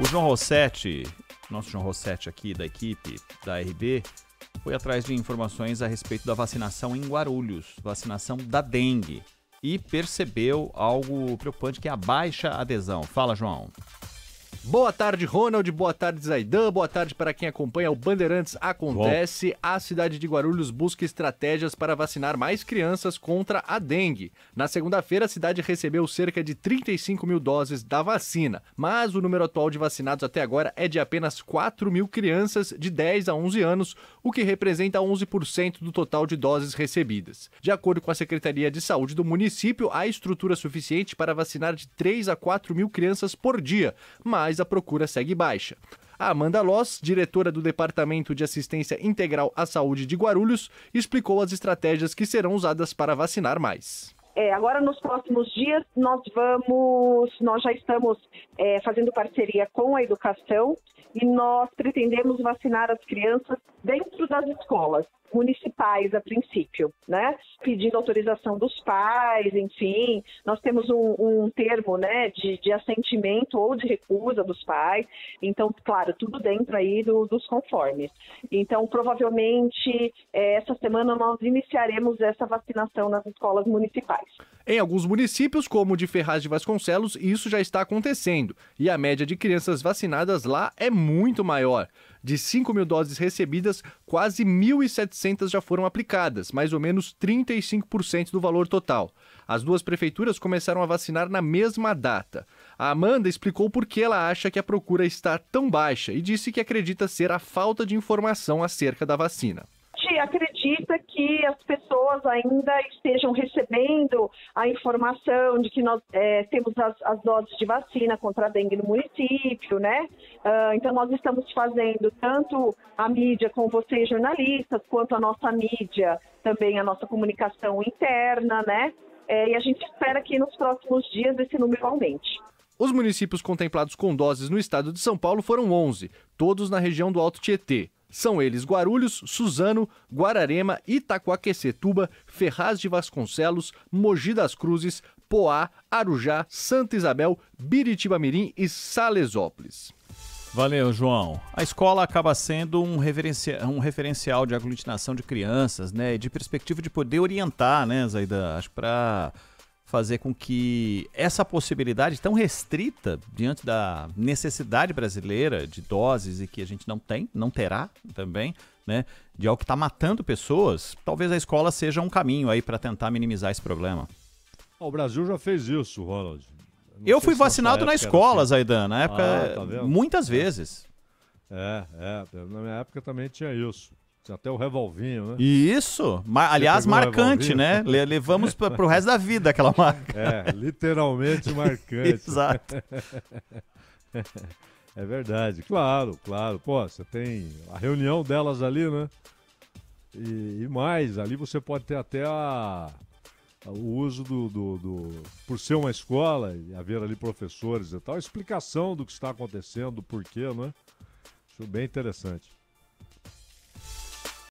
O João Rossetti, nosso João Rossetti aqui da equipe da RB, foi atrás de informações a respeito da vacinação em Guarulhos, vacinação da dengue, e percebeu algo preocupante que é a baixa adesão. Fala, João. Boa tarde, Ronald. Boa tarde, Zaidan. Boa tarde para quem acompanha o Bandeirantes Acontece. Bom. A cidade de Guarulhos busca estratégias para vacinar mais crianças contra a dengue. Na segunda-feira, a cidade recebeu cerca de 35 mil doses da vacina, mas o número atual de vacinados até agora é de apenas 4 mil crianças de 10 a 11 anos, o que representa 11% do total de doses recebidas. De acordo com a Secretaria de Saúde do município, há estrutura suficiente para vacinar de 3 a 4 mil crianças por dia, mas mas a procura segue baixa. A Amanda Loss, diretora do Departamento de Assistência Integral à Saúde de Guarulhos, explicou as estratégias que serão usadas para vacinar mais. É, agora, nos próximos dias, nós vamos, nós já estamos é, fazendo parceria com a educação e nós pretendemos vacinar as crianças dentro das escolas municipais a princípio, né? Pedindo autorização dos pais, enfim, nós temos um, um termo, né, de, de, assentimento ou de recusa dos pais. Então, claro, tudo dentro aí do, dos conformes. Então, provavelmente é, essa semana nós iniciaremos essa vacinação nas escolas municipais. Em alguns municípios, como o de Ferraz de Vasconcelos, isso já está acontecendo e a média de crianças vacinadas lá é muito muito maior. De 5 mil doses recebidas, quase 1.700 já foram aplicadas, mais ou menos 35% do valor total. As duas prefeituras começaram a vacinar na mesma data. A Amanda explicou por que ela acha que a procura está tão baixa e disse que acredita ser a falta de informação acerca da vacina acredita que as pessoas ainda estejam recebendo a informação de que nós é, temos as, as, doses de vacina contra a dengue no município, né? Uh, então, nós estamos fazendo tanto a mídia com vocês, jornalistas, quanto a nossa mídia, também a nossa comunicação interna, né? É, e a gente espera que nos próximos dias esse número aumente. Os municípios contemplados com doses no estado de São Paulo foram 11, todos na região do Alto Tietê. São eles Guarulhos, Suzano, Guararema, Itacoaquecetuba, Ferraz de Vasconcelos, Mogi das Cruzes, Poá, Arujá, Santa Isabel, Biritiba Mirim e Salesópolis. Valeu, João. A escola acaba sendo um, referencia um referencial de aglutinação de crianças, né? E de perspectiva de poder orientar, né, Zaida? Acho para fazer com que essa possibilidade tão restrita diante da necessidade brasileira de doses e que a gente não tem, não terá também, né, de algo que está matando pessoas, talvez a escola seja um caminho aí para tentar minimizar esse problema. O Brasil já fez isso, Ronald. Não eu fui vacinado na escola, assim. Zaidan, na ah, época, ah, tá muitas é. vezes. É, é, na minha época também tinha isso. Tinha até o revolvinho, né? Isso. Mar aliás, marcante, né? Levamos para o resto da vida aquela marca. É, literalmente marcante. Exato. é verdade, claro, claro. Pô, você tem a reunião delas ali, né? E, e mais, ali você pode ter até a, a, o uso do, do, do, Por ser uma escola e haver ali professores e tal, a explicação do que está acontecendo, do porquê, né? Isso é bem interessante.